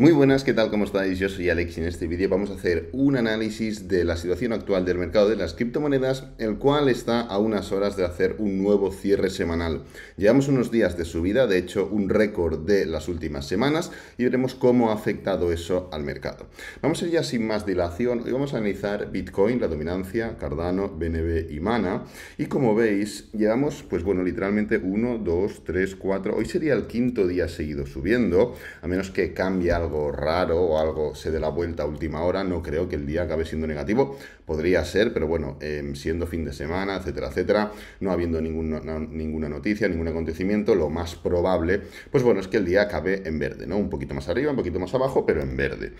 Muy buenas, ¿qué tal? ¿Cómo estáis? Yo soy Alex y en este vídeo vamos a hacer un análisis de la situación actual del mercado de las criptomonedas, el cual está a unas horas de hacer un nuevo cierre semanal. Llevamos unos días de subida, de hecho un récord de las últimas semanas, y veremos cómo ha afectado eso al mercado. Vamos a ir ya sin más dilación, y vamos a analizar Bitcoin, la dominancia, Cardano, BNB y Mana, y como veis, llevamos, pues bueno, literalmente 1, 2, 3, 4, hoy sería el quinto día seguido subiendo, a menos que cambie algo algo raro o algo se dé la vuelta a última hora, no creo que el día acabe siendo negativo. Podría ser, pero bueno, em, siendo fin de semana, etcétera, etcétera, no habiendo ninguna, ninguna noticia, ningún acontecimiento, lo más probable, pues bueno, es que el día acabe en verde, ¿no? Un poquito más arriba, un poquito más abajo, pero en verde.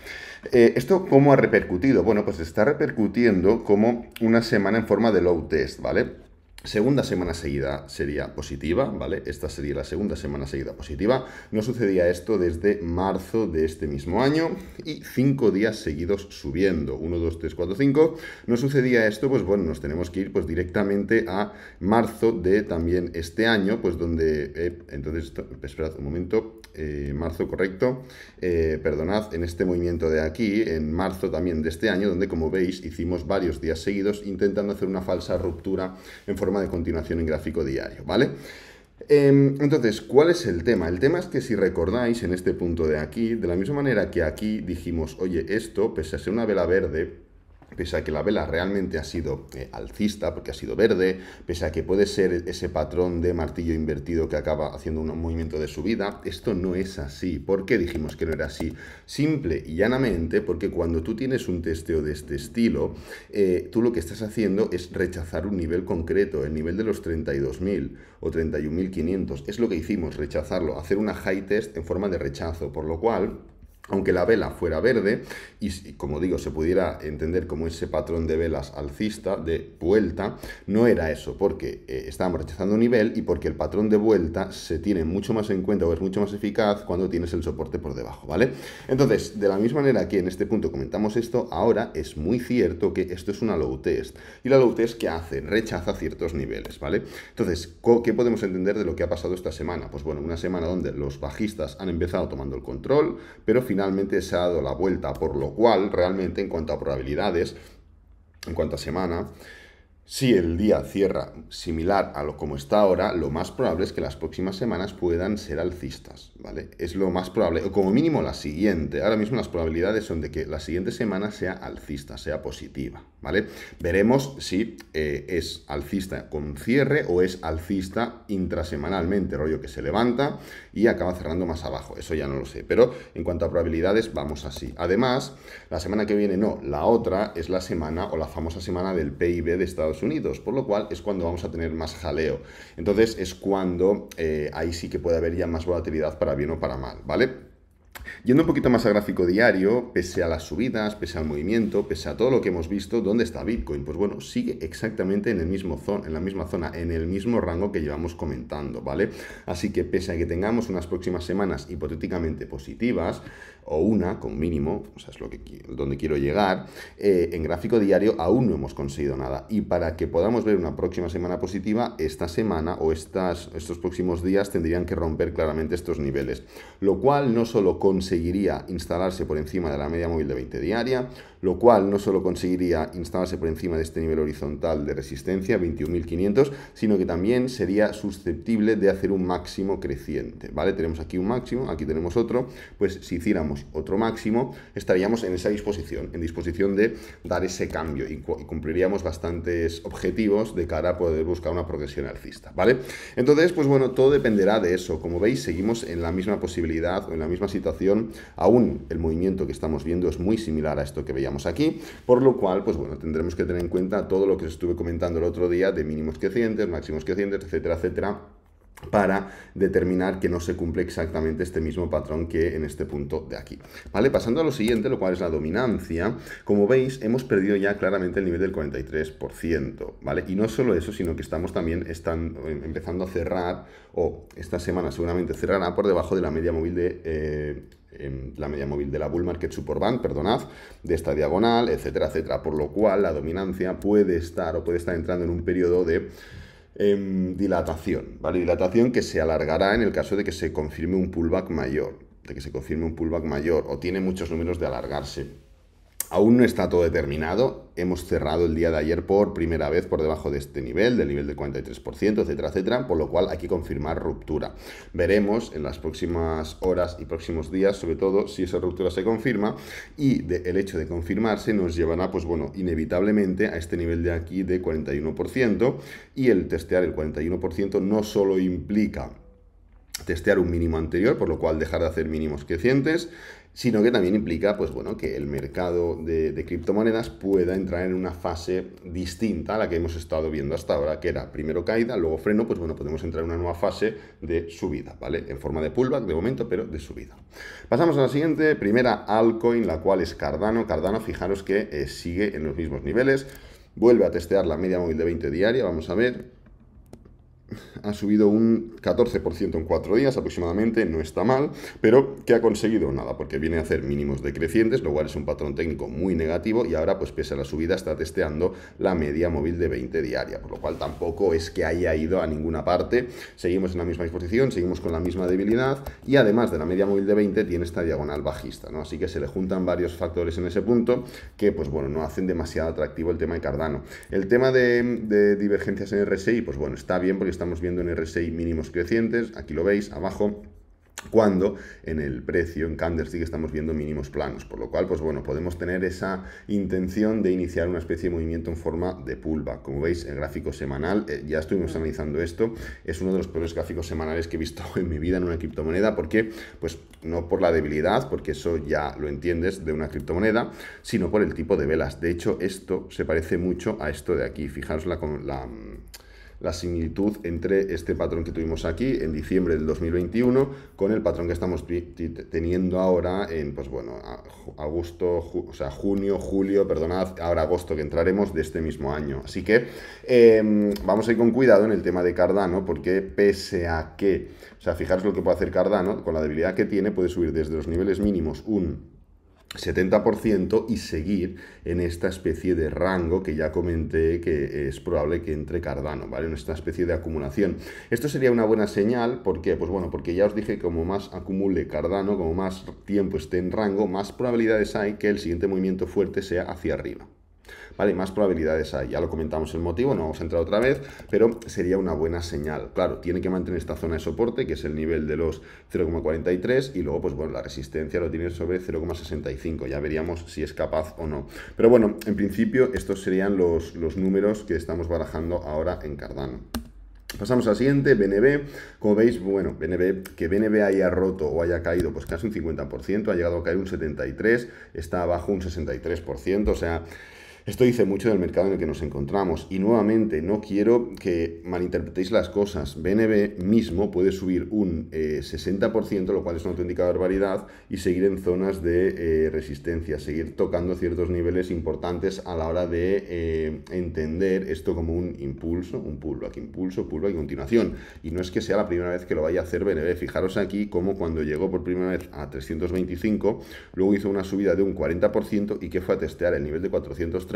Eh, ¿Esto cómo ha repercutido? Bueno, pues está repercutiendo como una semana en forma de low test, ¿vale? Segunda semana seguida sería positiva, ¿vale? Esta sería la segunda semana seguida positiva. No sucedía esto desde marzo de este mismo año y cinco días seguidos subiendo. 1, 2, 3, 4, 5. No sucedía esto, pues bueno, nos tenemos que ir pues directamente a marzo de también este año, pues donde... Eh, entonces, esperad un momento, eh, marzo correcto, eh, perdonad, en este movimiento de aquí, en marzo también de este año, donde como veis hicimos varios días seguidos intentando hacer una falsa ruptura en forma de continuación en gráfico diario, ¿vale? Em, entonces, ¿cuál es el tema? El tema es que si recordáis en este punto de aquí, de la misma manera que aquí dijimos, oye, esto, pese a ser una vela verde, pese a que la vela realmente ha sido eh, alcista, porque ha sido verde, pese a que puede ser ese patrón de martillo invertido que acaba haciendo un movimiento de subida, esto no es así. ¿Por qué dijimos que no era así? Simple y llanamente porque cuando tú tienes un testeo de este estilo, eh, tú lo que estás haciendo es rechazar un nivel concreto, el nivel de los 32.000 o 31.500. Es lo que hicimos, rechazarlo, hacer una high test en forma de rechazo, por lo cual aunque la vela fuera verde, y como digo, se pudiera entender como ese patrón de velas alcista, de vuelta, no era eso, porque eh, estábamos rechazando nivel y porque el patrón de vuelta se tiene mucho más en cuenta o es mucho más eficaz cuando tienes el soporte por debajo, ¿vale? Entonces, de la misma manera que en este punto comentamos esto, ahora es muy cierto que esto es una low test. Y la low test que hace, rechaza ciertos niveles, ¿vale? Entonces, ¿qué podemos entender de lo que ha pasado esta semana? Pues bueno, una semana donde los bajistas han empezado tomando el control, pero finalmente se ha dado la vuelta, por lo cual realmente en cuanto a probabilidades, en cuanto a semana, si el día cierra similar a lo como está ahora, lo más probable es que las próximas semanas puedan ser alcistas, ¿vale? Es lo más probable, o como mínimo la siguiente. Ahora mismo las probabilidades son de que la siguiente semana sea alcista, sea positiva, ¿vale? Veremos si eh, es alcista con cierre o es alcista intrasemanalmente, rollo que se levanta y acaba cerrando más abajo. Eso ya no lo sé, pero en cuanto a probabilidades vamos así. Además, la semana que viene no, la otra es la semana o la famosa semana del PIB de Estados Unidos, por lo cual es cuando vamos a tener más jaleo. Entonces es cuando eh, ahí sí que puede haber ya más volatilidad para bien o para mal, ¿vale? Yendo un poquito más a gráfico diario, pese a las subidas, pese al movimiento, pese a todo lo que hemos visto, ¿dónde está Bitcoin? Pues bueno, sigue exactamente en, el mismo en la misma zona, en el mismo rango que llevamos comentando, ¿vale? Así que pese a que tengamos unas próximas semanas hipotéticamente positivas, o una, con mínimo, o sea, es lo que, donde quiero llegar, eh, en gráfico diario aún no hemos conseguido nada. Y para que podamos ver una próxima semana positiva, esta semana o estas, estos próximos días tendrían que romper claramente estos niveles. Lo cual no solo consigue conseguiría instalarse por encima de la media móvil de 20 diaria, lo cual no solo conseguiría instalarse por encima de este nivel horizontal de resistencia, 21.500, sino que también sería susceptible de hacer un máximo creciente, ¿vale? Tenemos aquí un máximo, aquí tenemos otro, pues si hiciéramos otro máximo, estaríamos en esa disposición, en disposición de dar ese cambio y, cumpliríamos bastantes objetivos de cara a poder buscar una progresión alcista, ¿vale? Entonces, pues bueno, todo dependerá de eso. Como veis, seguimos en la misma posibilidad o en la misma situación Aún el movimiento que estamos viendo es muy similar a esto que veíamos aquí, por lo cual, pues bueno, tendremos que tener en cuenta todo lo que os estuve comentando el otro día de mínimos crecientes, máximos crecientes, etcétera, etcétera para determinar que no se cumple exactamente este mismo patrón que en este punto de aquí. ¿Vale? Pasando a lo siguiente, lo cual es la dominancia, como veis, hemos perdido ya claramente el nivel del 43%, ¿vale? Y no solo eso, sino que estamos también están, em, empezando a cerrar, o esta semana seguramente cerrará por debajo de la media móvil de... Eh, en la media móvil de la bull market superband, perdonad, de esta diagonal, etcétera, etcétera. Por lo cual la dominancia puede estar o puede estar entrando en un periodo de em, dilatación, ¿vale? Dilatación que se alargará en el caso de que se confirme un pullback mayor, de que se confirme un pullback mayor o tiene muchos números de alargarse. Aún no está todo determinado, hemos cerrado el día de ayer por primera vez por debajo de este nivel, del nivel del 43%, etcétera, etcétera, por lo cual hay que confirmar ruptura. Veremos en las próximas horas y próximos días, sobre todo, si esa ruptura se confirma y el hecho de confirmarse nos llevará, pues bueno, inevitablemente a este nivel de aquí de 41% y el testear el 41% no solo implica testear un mínimo anterior, por lo cual dejar de hacer mínimos crecientes, sino que también implica, pues bueno, que el mercado de, criptomonedas pueda entrar en una fase distinta a la que hemos estado viendo hasta ahora, que era primero caída, luego freno, pues bueno, podemos entrar en una nueva fase de subida, ¿vale? En forma de pullback de momento, pero de subida. Pasamos a la siguiente, primera altcoin, la cual es Cardano. Cardano, fijaros que eh, sigue en los mismos niveles, vuelve a testear la media móvil de 20 diaria, vamos a ver, ha subido un 14% en cuatro días aproximadamente, no está mal, pero que ha conseguido? Nada, porque viene a hacer mínimos decrecientes, lo cual es un patrón técnico muy negativo y ahora pues pese a la subida está testeando la media móvil de 20 diaria, por lo cual tampoco es que haya ido a ninguna parte, seguimos en la misma disposición, seguimos con la misma debilidad y además de la media móvil de 20 tiene esta diagonal bajista, ¿no? Así que se le juntan varios factores en ese punto que pues bueno, no hacen demasiado atractivo el tema de Cardano. El tema de, de divergencias en RSI, pues bueno, está bien porque está estamos viendo en RSI mínimos crecientes, aquí lo veis, abajo, cuando en el precio en Candlestick estamos viendo mínimos planos, por lo cual pues bueno, podemos tener esa intención de iniciar una especie de movimiento en forma de pulva Como veis, el gráfico semanal, eh, ya estuvimos analizando esto, es uno de los peores gráficos semanales que he visto en mi vida en una criptomoneda, ¿Por qué? pues no por la debilidad, porque eso ya lo entiendes de una criptomoneda, sino por el tipo de velas. De hecho, esto se parece mucho a esto de aquí. Fijaros la la similitud entre este patrón que tuvimos aquí en diciembre del 2021 con el patrón que estamos teniendo ahora en, pues bueno, agosto, o sea, junio, julio, perdonad, ahora agosto que entraremos de este mismo año. Así que em, vamos a ir con cuidado en el tema de Cardano porque pese a que, o sea, fijaros lo que puede hacer Cardano, con la debilidad que tiene, puede subir desde los niveles mínimos un 70% y seguir en esta especie de rango que ya comenté que es probable que entre Cardano, ¿vale? En esta especie de acumulación. Esto sería una buena señal, ¿por qué? Pues bueno, porque ya os dije que como más acumule Cardano, como más tiempo esté en rango, más probabilidades hay que el siguiente movimiento fuerte sea hacia arriba. ¿vale? más probabilidades hay. Ya lo comentamos el motivo, no vamos a entrar otra vez, pero sería una buena señal. Claro, tiene que mantener esta zona de soporte, que es el nivel de los 0,43, y luego, pues bueno, la resistencia lo tiene sobre 0,65. Ya veríamos si es capaz o no. Pero bueno, en principio estos serían los, los números que estamos barajando ahora en Cardano. Pasamos al siguiente, BNB. Como veis, bueno, BNB, que BNB haya roto o haya caído pues casi un 50%, ha llegado a caer un 73%, está abajo un 63%, o sea, esto dice mucho del mercado en el que nos encontramos y nuevamente no quiero que malinterpretéis las cosas. BNB mismo puede subir un 60%, eh, lo cual es una auténtica barbaridad, y seguir en zonas de eh, resistencia, seguir tocando ciertos niveles importantes a la hora de eh, entender esto como un impulso, un aquí impulso, pullback y continuación. Y no es que sea la primera vez que lo vaya a hacer BNB. Fijaros aquí como cuando llegó por primera vez a 325, luego hizo una subida de un 40% y que fue a testear el nivel de 430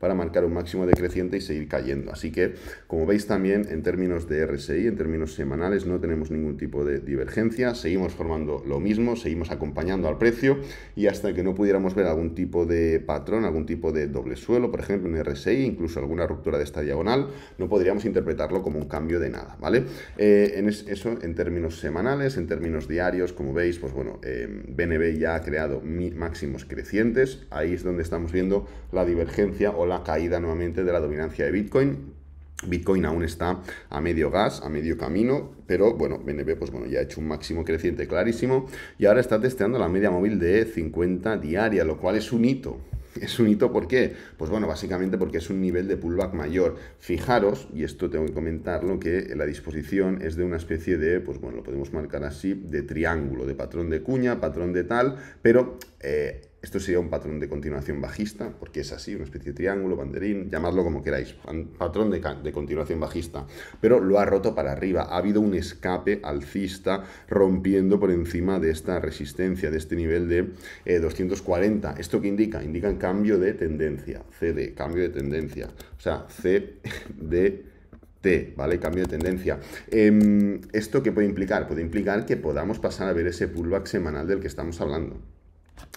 para marcar un máximo decreciente y seguir cayendo. Así que, como veis también, en términos de RSI, en términos semanales, no tenemos ningún tipo de divergencia, seguimos formando lo mismo, seguimos acompañando al precio y hasta que no pudiéramos ver algún tipo de patrón, algún tipo de doble suelo, por ejemplo, en RSI, incluso alguna ruptura de esta diagonal, no podríamos interpretarlo como un cambio de nada, ¿vale? Eh, en eso en términos semanales, en términos diarios, como veis, pues bueno, BNB eh, ya ha creado máximos crecientes, ahí es donde estamos viendo la divergencia o la caída nuevamente de la dominancia de Bitcoin. Bitcoin aún está a medio gas, a medio camino, pero bueno, BNB pues bueno, ya ha hecho un máximo creciente clarísimo y ahora está testeando la media móvil de 50 diaria, lo cual es un hito. Es un hito, ¿por qué? Pues bueno, básicamente porque es un nivel de pullback mayor. Fijaros, y esto tengo que comentarlo, que la disposición es de una especie de, pues bueno, lo podemos marcar así, de triángulo, de patrón de cuña, patrón de tal, pero eh, esto sería un patrón de continuación bajista, porque es así, una especie de triángulo, banderín, llamadlo como queráis, patrón de, continuación bajista, pero lo ha roto para arriba, ha habido un escape alcista rompiendo por encima de esta resistencia, de este nivel de 240. Eh, ¿Esto qué indica? Indica cambio de tendencia, CD, cambio de tendencia, o sea, d T, ¿vale? Cambio de tendencia. Em, ¿Esto qué puede implicar? Puede implicar que podamos pasar a ver ese pullback semanal del que estamos hablando.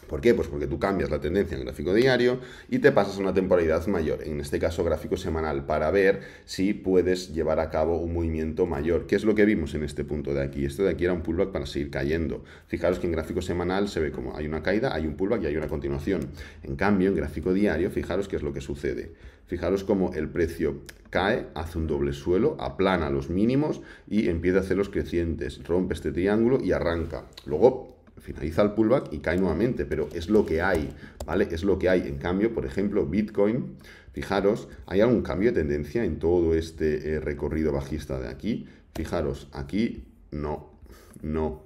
¿Por qué? Pues porque tú cambias la tendencia en gráfico diario y te pasas a una temporalidad mayor, en este caso gráfico semanal, para ver si puedes llevar a cabo un movimiento mayor. ¿Qué es lo que vimos en este punto de aquí? Esto de aquí era un pullback para seguir cayendo. Fijaros que en gráfico semanal se ve como hay una caída, hay un pullback y hay una continuación. En cambio, en gráfico diario, fijaros qué es lo que sucede. Fijaros cómo el precio cae, hace un doble suelo, aplana los mínimos y empieza a hacer los crecientes, rompe este triángulo y arranca. Luego finaliza el pullback y cae nuevamente, pero es lo que hay, ¿vale? Es lo que hay. En cambio, por ejemplo, Bitcoin, fijaros, hay algún cambio de tendencia en todo este eh, recorrido bajista de aquí. Fijaros, aquí no, no,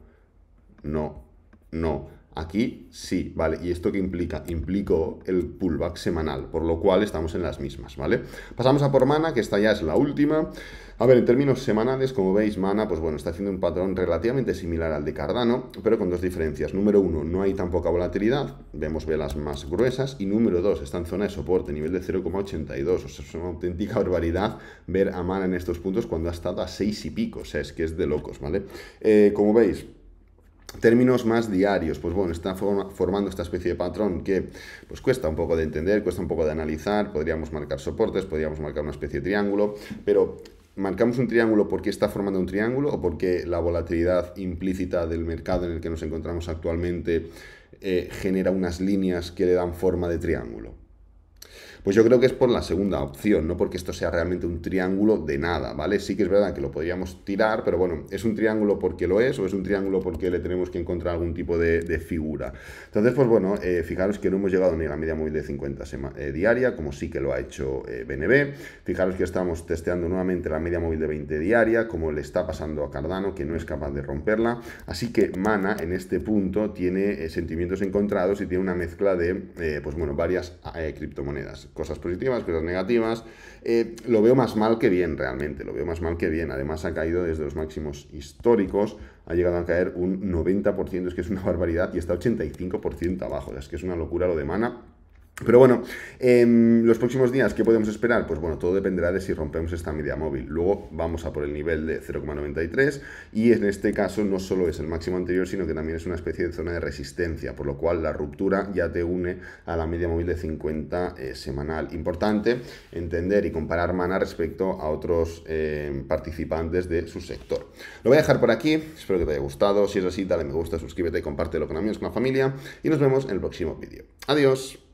no, no. Aquí sí, ¿vale? ¿Y esto qué implica? implico el pullback semanal, por lo cual estamos en las mismas, ¿vale? Pasamos a por mana, que esta ya es la última. A ver, en términos semanales, como veis, mana, pues bueno, está haciendo un patrón relativamente similar al de Cardano, pero con dos diferencias. Número uno, no hay tan poca volatilidad, vemos velas más gruesas. Y número dos, está en zona de soporte, nivel de 0,82. O sea, es una auténtica barbaridad ver a mana en estos puntos cuando ha estado a 6 y pico. O sea, es que es de locos, ¿vale? Eh, como veis, términos más diarios, pues bueno, está formando esta especie de patrón que pues cuesta un poco de entender, cuesta un poco de analizar, podríamos marcar soportes, podríamos marcar una especie de triángulo, pero marcamos un triángulo porque está formando un triángulo o porque la volatilidad implícita del mercado en el que nos encontramos actualmente eh, genera unas líneas que le dan forma de triángulo. Pues yo creo que es por la segunda opción, no porque esto sea realmente un triángulo de nada, ¿vale? Sí que es verdad que lo podríamos tirar, pero bueno, es un triángulo porque lo es o es un triángulo porque le tenemos que encontrar algún tipo de, figura. Entonces, pues bueno, eh, fijaros que no hemos llegado ni a la media móvil de 50 eh, diaria, como sí que lo ha hecho BNB. Eh, fijaros que estamos testeando nuevamente la media móvil de 20 diaria, como le está pasando a Cardano, que no es capaz de romperla. Así que Mana en este punto tiene sentimientos encontrados y tiene una mezcla de, pues bueno, varias criptomonedas cosas positivas, cosas negativas. Eh, lo veo más mal que bien realmente, lo veo más mal que bien. Además ha caído desde los máximos históricos, ha llegado a caer un 90%, es que es una barbaridad, y está 85% abajo, es que es una locura lo de Mana. Pero bueno, en em, los próximos días, ¿qué podemos esperar? Pues bueno, todo dependerá de si rompemos esta media móvil. Luego vamos a por el nivel de 0,93 y en este caso no solo es el máximo anterior, sino que también es una especie de zona de resistencia, por lo cual la ruptura ya te une a la media móvil de 50 eh, semanal. Importante entender y comparar Mana respecto a otros em, participantes de su sector. Lo voy a dejar por aquí, espero que te haya gustado. Si es así, dale me gusta, suscríbete, y compártelo con amigos, con la familia y nos vemos en el próximo vídeo. Adiós.